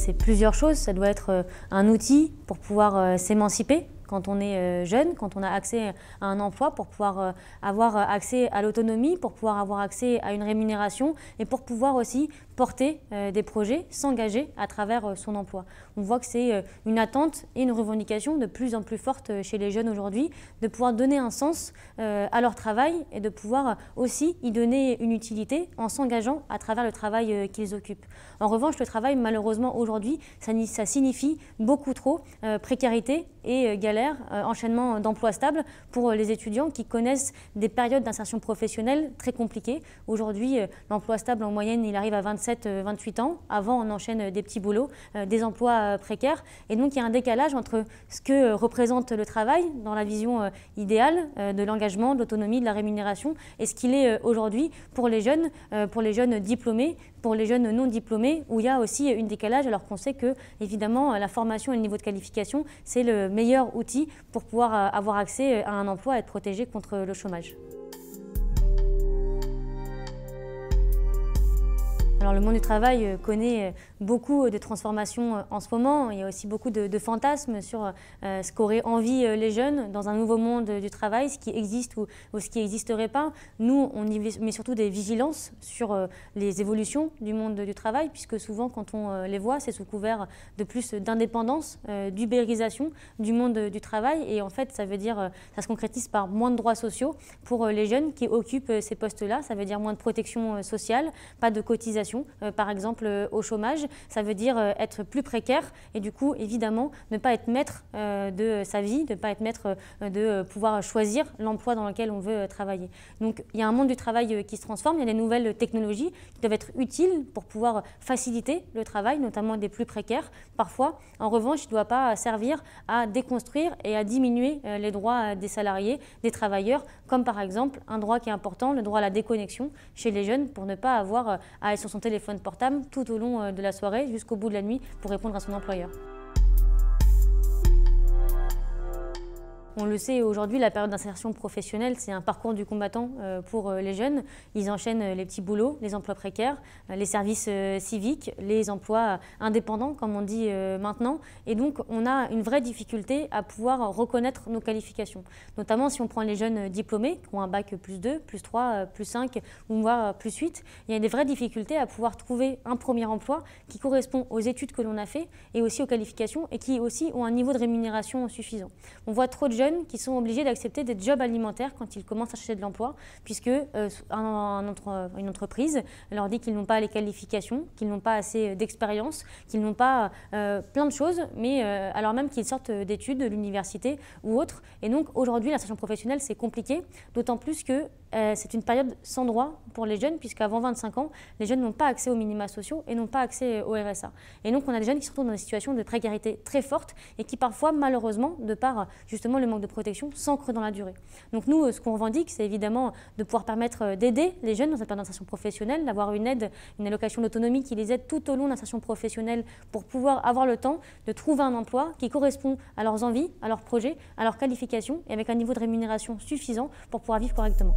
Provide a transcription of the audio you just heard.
C'est plusieurs choses. Ça doit être euh, un outil pour pouvoir euh, s'émanciper, quand on est euh, jeune, quand on a accès à un emploi, pour pouvoir euh, avoir euh, accès à l'autonomie, pour pouvoir avoir accès à une rémunération et pour pouvoir aussi porter des projets, s'engager à travers son emploi. On voit que c'est une attente et une revendication de plus en plus forte chez les jeunes aujourd'hui, de pouvoir donner un sens à leur travail et de pouvoir aussi y donner une utilité en s'engageant à travers le travail qu'ils occupent. En revanche, le travail, malheureusement, aujourd'hui, ça, signifie beaucoup trop précarité et galère euh, enchaînement d'emplois stables pour euh, les étudiants qui connaissent des périodes d'insertion professionnelle très compliquées. Aujourd'hui, euh, l'emploi stable en moyenne, il arrive à 27-28 ans. Avant, on enchaîne des petits boulots, des emplois précaires. Et donc, il y a un décalage entre ce que représente le travail dans la vision idéale de l'engagement, de l'autonomie, de la rémunération, et ce qu'il est aujourd'hui pour les jeunes, pour les jeunes diplômés, pour les jeunes non diplômés, où il y a aussi un décalage, alors qu'on sait que, évidemment, la formation et le niveau de qualification, c'est le meilleur outil pour pouvoir euh, avoir accès euh, à un emploi et être protégé contre le chômage. le monde du travail euh, connaît euh, beaucoup euh, de transformations en ce moment. Il y a aussi beaucoup de, fantasmes sur ce qu'auraient envie les jeunes dans un nouveau monde du travail, ce qui existe ou, ce qui n'existerait pas. Nous, on y met surtout des vigilances sur les évolutions du monde du travail, puisque souvent quand on les voit, c'est sous couvert de plus d'indépendance, d'ubérisation du monde du travail. Et en fait, ça veut dire, ça se concrétise par moins de droits sociaux pour les jeunes qui occupent ces postes-là. Ça veut dire moins de protection sociale, pas de cotisation euh, par exemple euh, au chômage. Ça veut dire euh, être plus précaire et du coup, évidemment, ne pas être maître de sa vie, ne pas être maître de pouvoir choisir l'emploi dans lequel on veut travailler. Donc il y a un monde du travail qui se transforme, il y a des nouvelles technologies qui doivent être utiles pour pouvoir faciliter le travail, notamment des plus précaires parfois. En revanche, il ne doit pas servir à déconstruire et à diminuer les droits des salariés, des travailleurs, comme par exemple un droit qui est important, le droit à la déconnexion chez les jeunes pour ne pas avoir à être sur son téléphone portable tout au long euh, de la soirée jusqu'au bout de la nuit pour répondre à son employeur. On le sait aujourd'hui, la période d'insertion professionnelle, c'est un parcours du combattant euh, pour euh, les jeunes. Ils enchaînent euh, les petits boulots, les emplois précaires, les services civiques, les emplois indépendants, comme on dit maintenant. Et donc, on a une vraie difficulté à pouvoir reconnaître nos qualifications. Notamment si on prend les jeunes diplômés, qui ont un bac plus 2, plus 3, plus 5, ou voire plus 8, il y a des vraies difficultés à pouvoir trouver un premier emploi qui correspond aux études que l'on a fait et aussi aux qualifications et qui aussi ont un niveau de rémunération suffisant. On voit trop de jeunes qui sont obligés d'accepter des jobs alimentaires quand ils commencent à chercher de l'emploi, puisque euh, une entreprise leur dit qu'ils n'ont pas les qualifications, qu'ils n'ont pas assez euh, d'expérience, qu'ils n'ont pas euh, plein de choses, mais alors même qu'ils sortent d'études, de l'université ou autre. Et donc aujourd'hui, l'insertion professionnelle, c'est compliqué, d'autant plus que euh, c'est une période sans droit pour les jeunes, puisqu'avant 25 ans, les jeunes n'ont pas accès aux minima sociaux et n'ont pas accès au RSA. Et donc, on a des jeunes qui se retrouvent dans des situations de précarité très fortes et qui, parfois, malheureusement, de par justement le manque de protection, s'ancrent dans la durée. Donc, nous, ce qu'on revendique, c'est évidemment de pouvoir permettre euh, d'aider les jeunes dans cette période d'insertion professionnelle, d'avoir une aide, une allocation d'autonomie qui les aide tout au long de l'insertion professionnelle pour pouvoir avoir le temps de trouver un emploi qui correspond à leurs envies, à leurs projets, à leurs qualifications et avec un niveau de rémunération suffisant pour pouvoir vivre correctement.